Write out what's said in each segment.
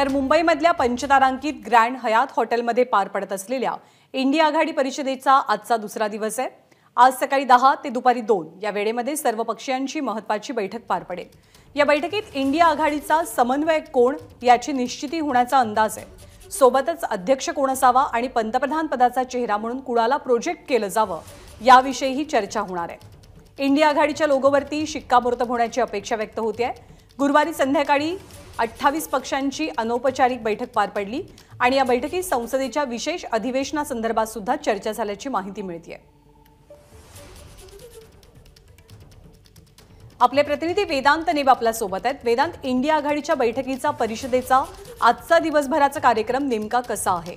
तर मुंबईमधल्या पंचतारांकित ग्रँड हयात हॉटेलमध्ये पार पडत असलेल्या इंडिया आघाडी परिषदेचा आजचा दुसरा दिवस आहे आज सकाळी दहा ते दुपारी दोन या वेळेमध्ये सर्व पक्षीयांची महत्वाची बैठक पार पडेल या बैठकीत इंडिया आघाडीचा समन्वय कोण याची निश्चिती होण्याचा अंदाज आहे सोबतच अध्यक्ष कोण असावा आणि पंतप्रधान पदाचा चेहरा म्हणून कुणाला प्रोजेक्ट केलं जावं याविषयीही चर्चा होणार आहे इंडिया आघाडीच्या लोगोवरती शिक्कामोर्तब होण्याची अपेक्षा व्यक्त होती आहे गुरुवारी संध्याकाळी अठ्ठावीस पक्षांची अनौपचारिक बैठक पार पडली आणि या बैठकीत संसदेच्या विशेष अधिवेशनासंदर्भात सुद्धा चर्चा झाल्याची माहिती मिळते आपले प्रतिनिधी वेदांत नेब आपल्या सोबत आहेत वेदांत इंडिया आघाडीच्या बैठकीचा परिषदेचा आजचा दिवसभराचा कार्यक्रम नेमका कसा आहे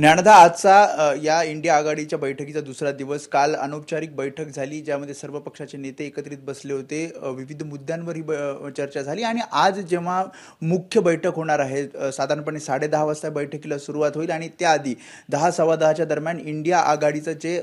ज्ञानदा आजचा या इंडिया आघाडीच्या बैठकीचा दुसरा दिवस काल अनौपचारिक बैठक झाली ज्यामध्ये सर्व पक्षाचे नेते एकत्रित बसले होते विविध मुद्द्यांवर ही चर्चा झाली आणि आज जेव्हा मुख्य बैठक होणार आहे साधारणपणे साडे दहा वाजता बैठकीला सुरुवात होईल आणि त्याआधी दहा सव्वा दहाच्या दरम्यान इंडिया आघाडीचं जे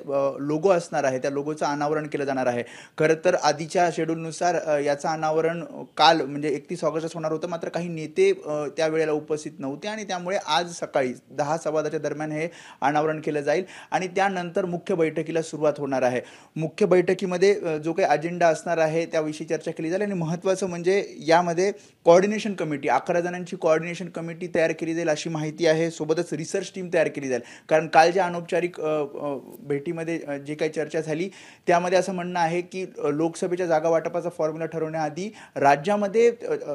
लोगो असणार आहे त्या लोगोचं अनावरण केलं जाणार आहे खरं तर आधीच्या शेड्यूलनुसार याचं अनावरण काल म्हणजे एकतीस ऑगस्टच होणार होतं मात्र काही नेते त्यावेळेला उपस्थित नव्हते आणि त्यामुळे आज सकाळी दहा सव्वा दहाच्या दरम्यान दरम्यान हे अनावरण केलं जाईल आणि त्यानंतर मुख्य बैठकीला सुरुवात होणार आहे मुख्य बैठकीमध्ये जो काही अजेंडा असणार आहे त्याविषयी चर्चा केली जाईल आणि महत्त्वाचं म्हणजे यामध्ये कॉर्डिनेशन कमिटी अकरा जणांची कॉर्डिनेशन कमिटी तयार केली जाईल अशी माहिती आहे सोबतच रिसर्च टीम तयार केली जाईल कारण काल ज्या अनौपचारिक भेटीमध्ये जे काही चर्चा झाली त्यामध्ये असं म्हणणं आहे की लोकसभेच्या जागा वाटपाचा फॉर्म्युला ठरवण्याआधी राज्यामध्ये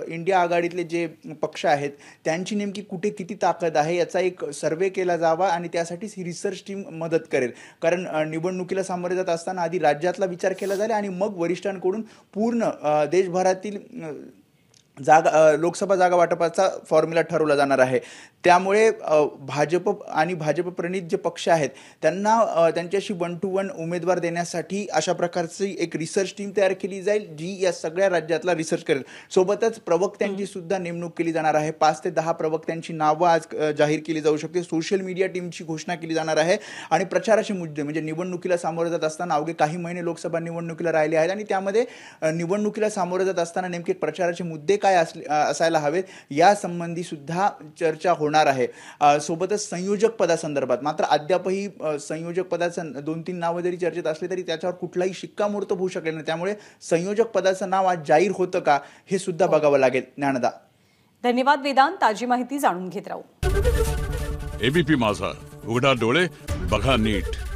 इंडिया आघाडीतले जे पक्ष आहेत त्यांची नेमकी कुठे किती ताकद आहे याचा एक सर्वे केला जावा आणि त्यासाठीच ही रिसर्च टीम मदत करेल कारण निवडणुकीला सामोरे जात असताना आधी राज्यातला विचार केला जाईल आणि मग वरिष्ठांकडून पूर्ण देशभरातील जागा लोकसभा जागा वाटपाचा फॉर्म्युला ठरवला जाणार आहे त्यामुळे भाजप आणि भाजपप्रणित जे पक्ष आहेत त्यांना त्यांच्याशी वन टू वन उमेदवार देण्यासाठी अशा प्रकारची एक रिसर्च टीम तयार केली जाईल जी या सगळ्या राज्यातला रिसर्च करेल सोबतच प्रवक्त्यांची सुद्धा नेमणूक केली जाणार आहे पाच ते दहा प्रवक्त्यांची नावं आज जाहीर केली जाऊ शकते सोशल मीडिया टीमची घोषणा केली जाणार आहे आणि प्रचाराचे मुद्दे म्हणजे निवडणुकीला सामोरं जात असताना अवघे काही महिने लोकसभा निवडणुकीला राहिले आहेत आणि त्यामध्ये निवडणुकीला सामोरं जात असताना नेमके प्रचाराचे मुद्दे काय असायला असायला हवेत यासंबंधी सुद्धा चर्चा होणार आहे सोबतच संयोजक पदासंदर्भात मात्र अद्यापही संयोजक पदाचं दोन तीन नावं जरी चर्चेत असले तरी त्याच्यावर कुठलाही शिक्कामोर्तब होऊ शकेल नाही त्यामुळे संयोजक पदाचं नाव आज जाहीर होतं का हे सुद्धा बघावं लागेल ज्ञानदा धन्यवाद वेदांत ताजी माहिती जाणून घेत राहू एबीपी माझा उघडा डोळे बघा नीट